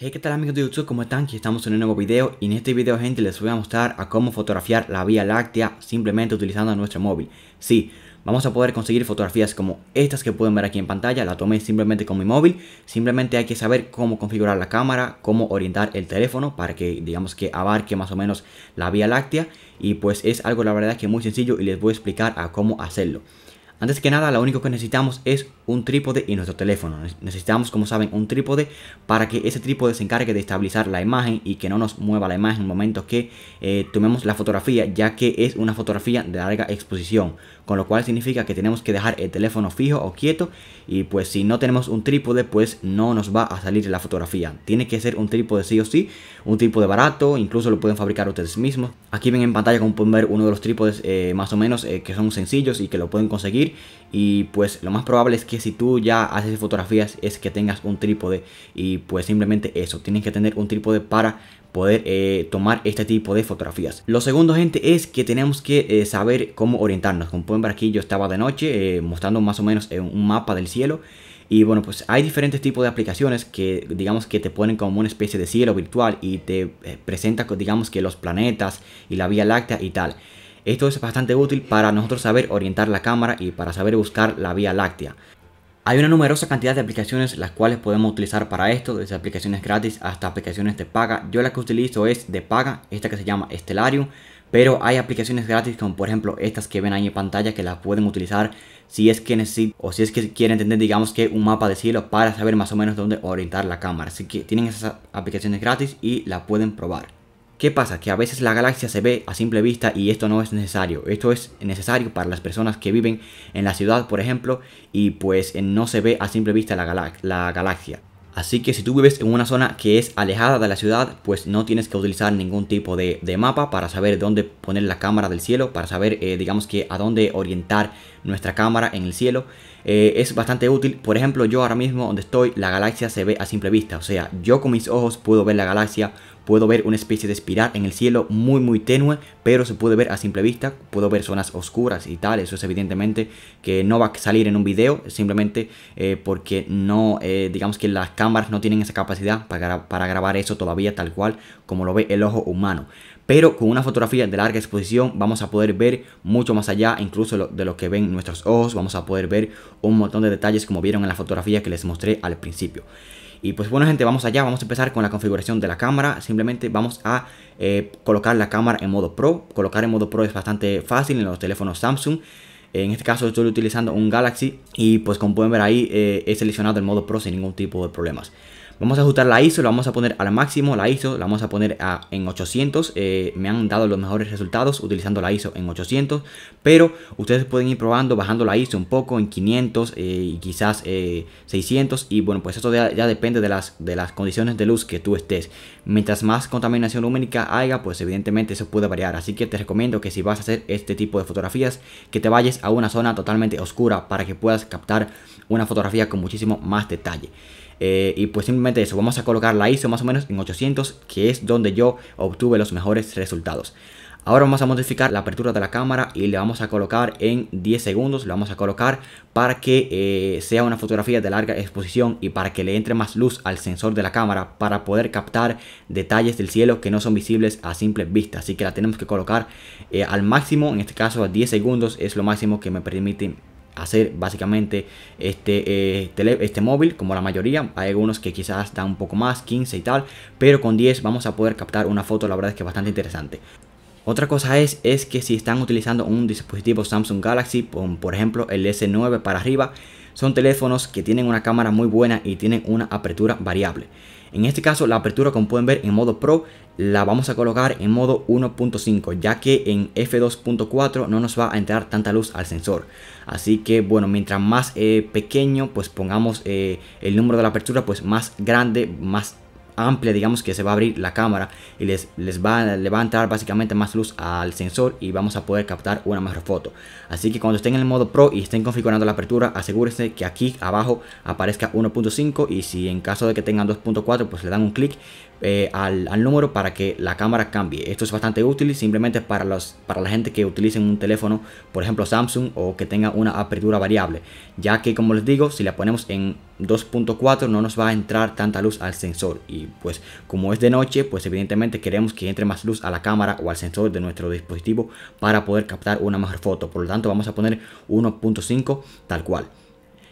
Hey qué tal amigos de YouTube, como están? Aquí estamos en un nuevo video y en este video gente les voy a mostrar a cómo fotografiar la Vía Láctea simplemente utilizando nuestro móvil. Sí, vamos a poder conseguir fotografías como estas que pueden ver aquí en pantalla, la tomé simplemente con mi móvil, simplemente hay que saber cómo configurar la cámara, cómo orientar el teléfono para que digamos que abarque más o menos la Vía Láctea y pues es algo la verdad que muy sencillo y les voy a explicar a cómo hacerlo. Antes que nada, lo único que necesitamos es un trípode y nuestro teléfono. Necesitamos, como saben, un trípode para que ese trípode se encargue de estabilizar la imagen y que no nos mueva la imagen en momentos que eh, tomemos la fotografía, ya que es una fotografía de larga exposición. Con lo cual significa que tenemos que dejar el teléfono fijo o quieto y pues si no tenemos un trípode, pues no nos va a salir la fotografía. Tiene que ser un trípode sí o sí, un trípode barato, incluso lo pueden fabricar ustedes mismos. Aquí ven en pantalla como pueden ver uno de los trípodes eh, más o menos eh, que son sencillos y que lo pueden conseguir y pues lo más probable es que si tú ya haces fotografías es que tengas un trípode y pues simplemente eso, tienes que tener un trípode para poder eh, tomar este tipo de fotografías. Lo segundo gente es que tenemos que eh, saber cómo orientarnos, como pueden ver aquí yo estaba de noche eh, mostrando más o menos un mapa del cielo y bueno, pues hay diferentes tipos de aplicaciones que digamos que te ponen como una especie de cielo virtual y te presenta digamos que los planetas y la Vía Láctea y tal. Esto es bastante útil para nosotros saber orientar la cámara y para saber buscar la vía láctea. Hay una numerosa cantidad de aplicaciones las cuales podemos utilizar para esto, desde aplicaciones gratis hasta aplicaciones de paga. Yo la que utilizo es de paga, esta que se llama Stellarium, pero hay aplicaciones gratis como por ejemplo estas que ven ahí en pantalla que las pueden utilizar si es que necesitan o si es que quieren tener digamos que un mapa de cielo para saber más o menos dónde orientar la cámara. Así que tienen esas aplicaciones gratis y la pueden probar. ¿Qué pasa? Que a veces la galaxia se ve a simple vista y esto no es necesario. Esto es necesario para las personas que viven en la ciudad, por ejemplo, y pues eh, no se ve a simple vista la, galaxia. Así que si tú vives en una zona que es alejada de la ciudad, pues no tienes que utilizar ningún tipo de, mapa para saber dónde poner la cámara del cielo, para saber, eh, digamos que, a dónde orientar nuestra cámara en el cielo. Eh, es bastante útil. Por ejemplo, yo ahora mismo donde estoy, la galaxia se ve a simple vista. O sea, yo con mis ojos puedo ver la galaxia, puedo ver una especie de espiral en el cielo muy muy tenue, pero se puede ver a simple vista, puedo ver zonas oscuras y tal, eso es evidentemente que no va a salir en un video, simplemente eh, porque no, eh, digamos que las cámaras no tienen esa capacidad para, para grabar eso todavía tal cual como lo ve el ojo humano pero con una fotografía de larga exposición vamos a poder ver mucho más allá, incluso de lo que ven nuestros ojos, vamos a poder ver un montón de detalles como vieron en la fotografía que les mostré al principio. Y pues bueno gente, vamos allá, vamos a empezar con la configuración de la cámara, simplemente vamos a eh, colocar la cámara en modo Pro, colocar en modo Pro es bastante fácil en los teléfonos Samsung, en este caso estoy utilizando un Galaxy y pues como pueden ver ahí eh, he seleccionado el modo Pro sin ningún tipo de problemas. Vamos a ajustar la ISO, la vamos a poner al máximo, la ISO la vamos a poner en 800. Eh, me han dado los mejores resultados utilizando la ISO en 800, pero ustedes pueden ir probando bajando la ISO un poco en 500 eh, y quizás 600 eh, y bueno, pues eso ya, depende de las, de las condiciones de luz que tú estés. Mientras más contaminación lumínica haya, pues evidentemente eso puede variar, así que te recomiendo que si vas a hacer este tipo de fotografías, que te vayas a una zona totalmente oscura para que puedas captar una fotografía con muchísimo más detalle. Eh, y pues simplemente eso, vamos a colocar la ISO más o menos en 800 que es donde yo obtuve los mejores resultados. Ahora vamos a modificar la apertura de la cámara y le vamos a colocar en 10 segundos, le vamos a colocar para que eh, sea una fotografía de larga exposición y para que le entre más luz al sensor de la cámara para poder captar detalles del cielo que no son visibles a simple vista. Así que la tenemos que colocar eh, al máximo, en este caso a 10 segundos es lo máximo que me permite hacer básicamente este, eh, este móvil, como la mayoría. Hay algunos que quizás dan un poco más, 15 y tal, pero con 10 vamos a poder captar una foto, la verdad es que bastante interesante. Otra cosa es, es que si están utilizando un dispositivo Samsung Galaxy, por ejemplo el S9 para arriba, son teléfonos que tienen una cámara muy buena y tienen una apertura variable. En este caso la apertura como pueden ver en modo Pro la vamos a colocar en modo 1.5 ya que en f2.4 no nos va a entrar tanta luz al sensor. Así que bueno, mientras más eh, pequeño pues pongamos eh, el número de la apertura pues más grande, más amplia, digamos que se va a abrir la cámara y les, les va, va a entrar básicamente más luz al sensor y vamos a poder captar una mejor foto. Así que cuando estén en el modo Pro y estén configurando la apertura, Asegúrese que aquí abajo aparezca 1.5 y si en caso de que tengan 2.4 pues le dan un clic eh, al, número para que la cámara cambie. Esto es bastante útil simplemente para, los, para la gente que utilice un teléfono, por ejemplo Samsung, o que tenga una apertura variable, ya que como les digo, si la ponemos en 2.4 no nos va a entrar tanta luz al sensor y pues como es de noche, pues evidentemente queremos que entre más luz a la cámara o al sensor de nuestro dispositivo para poder captar una mejor foto. Por lo tanto, vamos a poner 1.5 tal cual.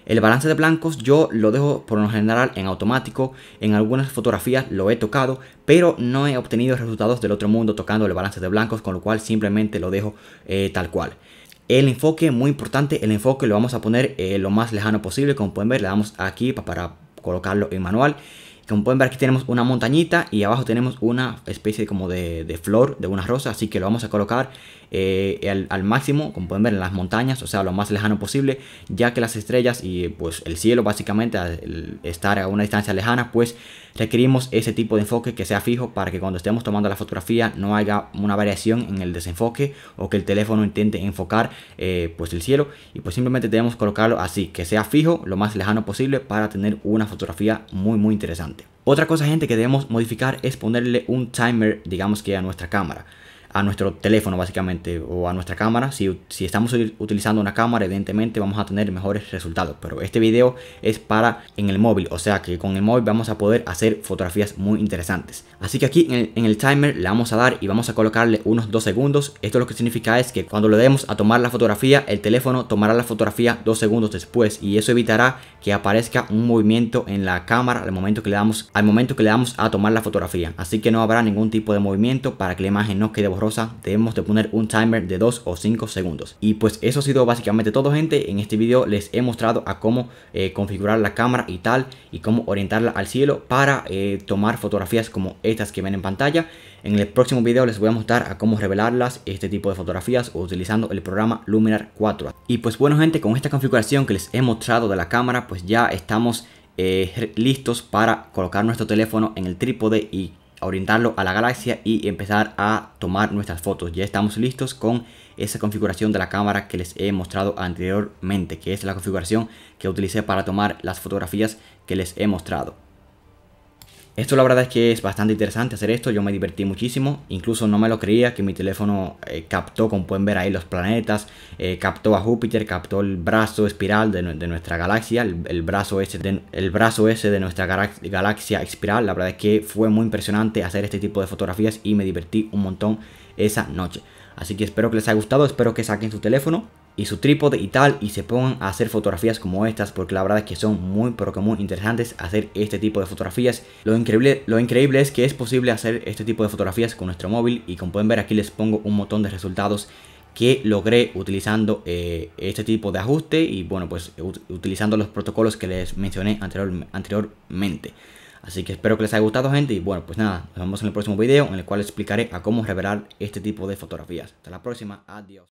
El balance de blancos yo lo dejo por lo general en automático, en algunas fotografías lo he tocado, pero no he obtenido resultados del otro mundo tocando el balance de blancos, con lo cual simplemente lo dejo eh, tal cual. El enfoque, muy importante, el enfoque lo vamos a poner eh, lo más lejano posible, como pueden ver le damos aquí para colocarlo en manual como pueden ver aquí tenemos una montañita y abajo tenemos una especie como de, flor, de una rosa, así que lo vamos a colocar eh, al, máximo, como pueden ver en las montañas, o sea, lo más lejano posible, ya que las estrellas y pues el cielo básicamente al estar a una distancia lejana, pues requerimos ese tipo de enfoque que sea fijo para que cuando estemos tomando la fotografía no haya una variación en el desenfoque o que el teléfono intente enfocar eh, pues el cielo y pues simplemente debemos colocarlo así, que sea fijo, lo más lejano posible para tener una fotografía muy muy interesante. Otra cosa gente que debemos modificar es ponerle un timer digamos que a nuestra cámara a nuestro teléfono básicamente o a nuestra cámara. Si, estamos utilizando una cámara, evidentemente vamos a tener mejores resultados. Pero este video es para en el móvil, o sea que con el móvil vamos a poder hacer fotografías muy interesantes. Así que aquí en el, timer le vamos a dar y vamos a colocarle unos 2 segundos. Esto lo que significa es que cuando le demos a tomar la fotografía, el teléfono tomará la fotografía 2 segundos después y eso evitará que aparezca un movimiento en la cámara al momento que le damos, al momento que le damos a tomar la fotografía. Así que no habrá ningún tipo de movimiento para que la imagen no quede borrosa debemos de poner un timer de 2 o 5 segundos. Y pues eso ha sido básicamente todo gente, en este video les he mostrado a cómo eh, configurar la cámara y tal y cómo orientarla al cielo para eh, tomar fotografías como estas que ven en pantalla. En el próximo video les voy a mostrar a cómo revelarlas, este tipo de fotografías utilizando el programa Luminar 4. Y pues bueno gente, con esta configuración que les he mostrado de la cámara pues ya estamos eh, listos para colocar nuestro teléfono en el trípode y orientarlo a la galaxia y empezar a tomar nuestras fotos. Ya estamos listos con esa configuración de la cámara que les he mostrado anteriormente, que es la configuración que utilicé para tomar las fotografías que les he mostrado. Esto la verdad es que es bastante interesante hacer esto, yo me divertí muchísimo, incluso no me lo creía que mi teléfono eh, captó, como pueden ver ahí los planetas, eh, captó a Júpiter, captó el brazo espiral de, nuestra galaxia, el, brazo ese de, brazo ese de nuestra galaxia espiral, la verdad es que fue muy impresionante hacer este tipo de fotografías y me divertí un montón esa noche. Así que espero que les haya gustado, espero que saquen su teléfono y su trípode y tal y se pongan a hacer fotografías como estas porque la verdad es que son muy pero que muy interesantes hacer este tipo de fotografías. Lo increíble, lo increíble es que es posible hacer este tipo de fotografías con nuestro móvil y como pueden ver aquí les pongo un montón de resultados que logré utilizando eh, este tipo de ajuste y bueno pues utilizando los protocolos que les mencioné anteriormente. Así que espero que les haya gustado gente y bueno pues nada, nos vemos en el próximo video en el cual explicaré a cómo revelar este tipo de fotografías. Hasta la próxima, adiós.